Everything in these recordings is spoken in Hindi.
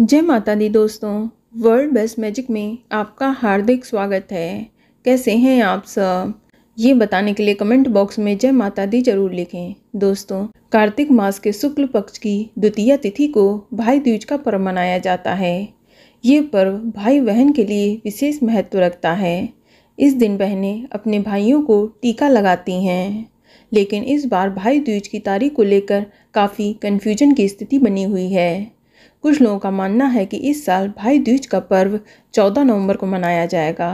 जय माता दी दोस्तों वर्ल्ड बेस्ट मैजिक में आपका हार्दिक स्वागत है कैसे हैं आप सब ये बताने के लिए कमेंट बॉक्स में जय माता दी जरूर लिखें दोस्तों कार्तिक मास के शुक्ल पक्ष की द्वितीय तिथि को भाई दूज का पर्व मनाया जाता है ये पर्व भाई बहन के लिए विशेष महत्व रखता है इस दिन बहनें अपने भाइयों को टीका लगाती हैं लेकिन इस बार भाई दूज की तारीख को लेकर काफ़ी कन्फ्यूजन की स्थिति बनी हुई है कुछ लोगों का मानना है कि इस साल भाई दूज का पर्व 14 नवंबर को मनाया जाएगा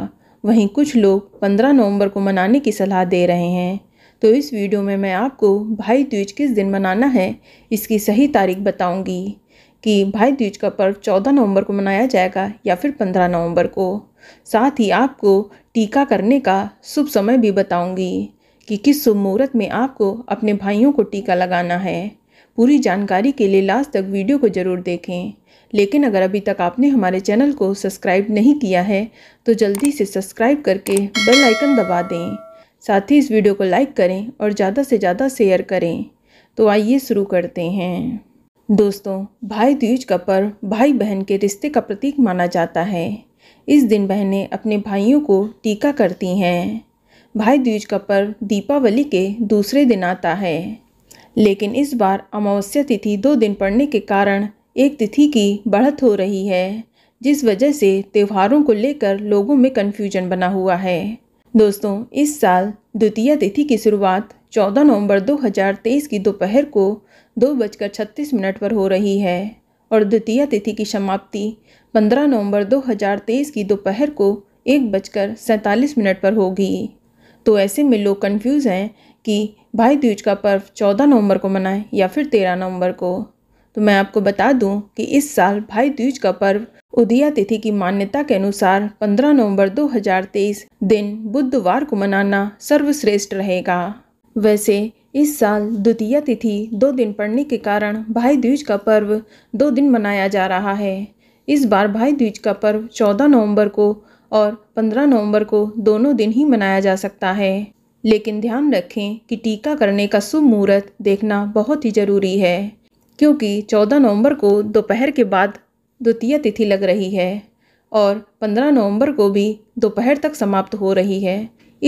वहीं कुछ लोग 15 नवंबर को मनाने की सलाह दे रहे हैं तो इस वीडियो में मैं आपको भाई दूज किस दिन मनाना है इसकी सही तारीख बताऊंगी कि भाई दूज का पर्व 14 नवंबर को मनाया जाएगा या फिर 15 नवंबर को साथ ही आपको टीका करने का शुभ समय भी बताऊँगी कि किस शुभ मुहूर्त में आपको अपने भाइयों को टीका लगाना है पूरी जानकारी के लिए लास्ट तक वीडियो को ज़रूर देखें लेकिन अगर अभी तक आपने हमारे चैनल को सब्सक्राइब नहीं किया है तो जल्दी से सब्सक्राइब करके बेल आइकन दबा दें साथ ही इस वीडियो को लाइक करें और ज़्यादा से ज़्यादा शेयर करें तो आइए शुरू करते हैं दोस्तों भाई द्वीज का पर्व भाई बहन के रिश्ते का प्रतीक माना जाता है इस दिन बहनें अपने भाइयों को टीका करती हैं भाई दूज का पर्व दीपावली के दूसरे दिन आता है लेकिन इस बार अमावस्या तिथि दो दिन पड़ने के कारण एक तिथि की बढ़त हो रही है जिस वजह से त्योहारों को लेकर लोगों में कन्फ्यूजन बना हुआ है दोस्तों इस साल द्वितीय तिथि की शुरुआत 14 नवंबर 2023 की दोपहर को दो बजकर छत्तीस मिनट पर हो रही है और द्वितीय तिथि की समाप्ति 15 नवंबर 2023 की दोपहर को एक बजकर सैंतालीस मिनट पर होगी तो ऐसे में लोग कन्फ्यूज़ हैं कि भाई दूज का पर्व चौदह नवंबर को मनाएं या फिर तेरह नवंबर को तो मैं आपको बता दूं कि इस साल भाई दूज का पर्व उदिया तिथि की मान्यता के अनुसार 15 नवंबर 2023 दिन बुधवार को मनाना सर्वश्रेष्ठ रहेगा वैसे इस साल द्वितीय तिथि दो दिन पड़ने के कारण भाई दूज का पर्व दो दिन मनाया जा रहा है इस बार भाई दूज का पर्व 14 नवंबर को और 15 नवंबर को दोनों दिन ही मनाया जा सकता है लेकिन ध्यान रखें कि टीका करने का शुभ मुहूर्त देखना बहुत ही ज़रूरी है क्योंकि 14 नवंबर को दोपहर के बाद द्वितीय तिथि लग रही है और 15 नवंबर को भी दोपहर तक समाप्त हो रही है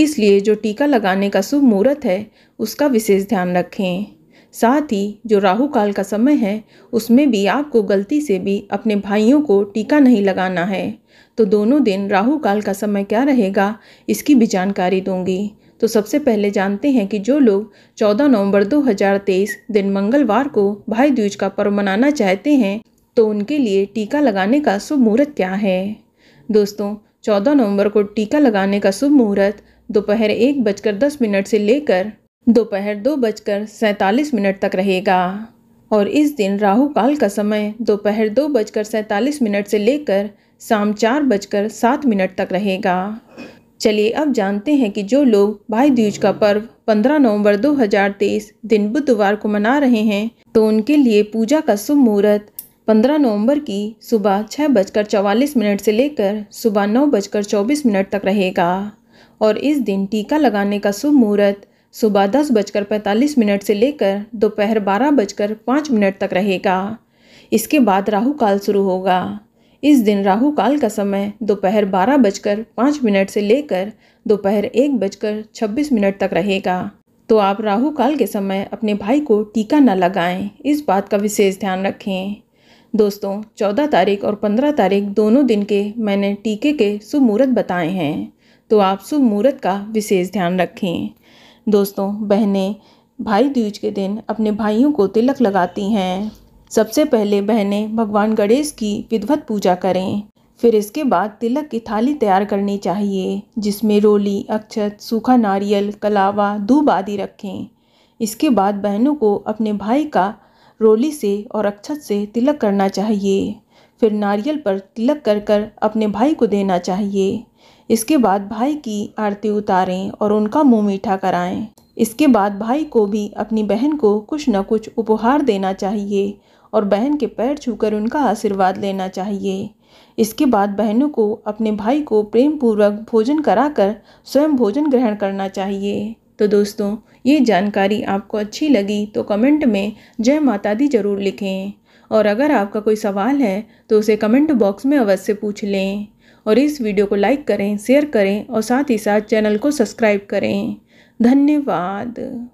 इसलिए जो टीका लगाने का शुभ मुहूर्त है उसका विशेष ध्यान रखें साथ ही जो राहु काल का समय है उसमें भी आपको गलती से भी अपने भाइयों को टीका नहीं लगाना है तो दोनों दिन राहु काल का समय क्या रहेगा इसकी भी जानकारी दूंगी तो सबसे पहले जानते हैं कि जो लोग 14 नवंबर 2023 दिन मंगलवार को भाई दूज का पर्व मनाना चाहते हैं तो उनके लिए टीका लगाने का शुभ मुहूर्त क्या है दोस्तों 14 नवंबर को टीका लगाने का शुभ मुहूर्त दोपहर एक बजकर दस मिनट से लेकर दोपहर दो बजकर सैंतालीस मिनट तक रहेगा और इस दिन राहु काल का समय दोपहर दो बजकर सैंतालीस मिनट से लेकर शाम चार बजकर सात मिनट तक रहेगा चलिए अब जानते हैं कि जो लोग भाई दूज का पर्व 15 नवंबर 2023 दिन बुधवार को मना रहे हैं तो उनके लिए पूजा का शुभ मुहूर्त 15 नवंबर की सुबह छः बजकर चवालीस मिनट से लेकर सुबह नौ बजकर चौबीस मिनट तक रहेगा और इस दिन टीका लगाने का शुभ मुहूर्त सुबह दस बजकर पैंतालीस मिनट से लेकर दोपहर बारह बजकर पाँच मिनट तक रहेगा इसके बाद राहु काल शुरू होगा इस दिन राहु काल का समय दोपहर बारह बजकर पाँच मिनट से लेकर दोपहर एक बजकर छब्बीस मिनट तक रहेगा तो आप राहु काल के समय अपने भाई को टीका न लगाएं इस बात का विशेष ध्यान रखें दोस्तों चौदह तारीख और पंद्रह तारीख दोनों दिन के मैंने टीके के शुभ मुहूर्त बताए हैं तो आप शुभ मुहूर्त का विशेष ध्यान रखें दोस्तों बहनें भाई दूज के दिन अपने भाइयों को तिलक लगाती हैं सबसे पहले बहनें भगवान गणेश की विधवत पूजा करें फिर इसके बाद तिलक की थाली तैयार करनी चाहिए जिसमें रोली अक्षत सूखा नारियल कलावा दूब आदि रखें इसके बाद बहनों को अपने भाई का रोली से और अक्षत से तिलक करना चाहिए फिर नारियल पर तिलक कर कर अपने भाई को देना चाहिए इसके बाद भाई की आरती उतारें और उनका मुंह मीठा कराएं इसके बाद भाई को भी अपनी बहन को कुछ न कुछ उपहार देना चाहिए और बहन के पैर छूकर उनका आशीर्वाद लेना चाहिए इसके बाद बहनों को अपने भाई को प्रेम पूर्वक भोजन कराकर स्वयं भोजन ग्रहण करना चाहिए तो दोस्तों ये जानकारी आपको अच्छी लगी तो कमेंट में जय माता दी ज़रूर लिखें और अगर आपका कोई सवाल है तो उसे कमेंट बॉक्स में अवश्य पूछ लें और इस वीडियो को लाइक करें शेयर करें और साथ ही साथ चैनल को सब्सक्राइब करें धन्यवाद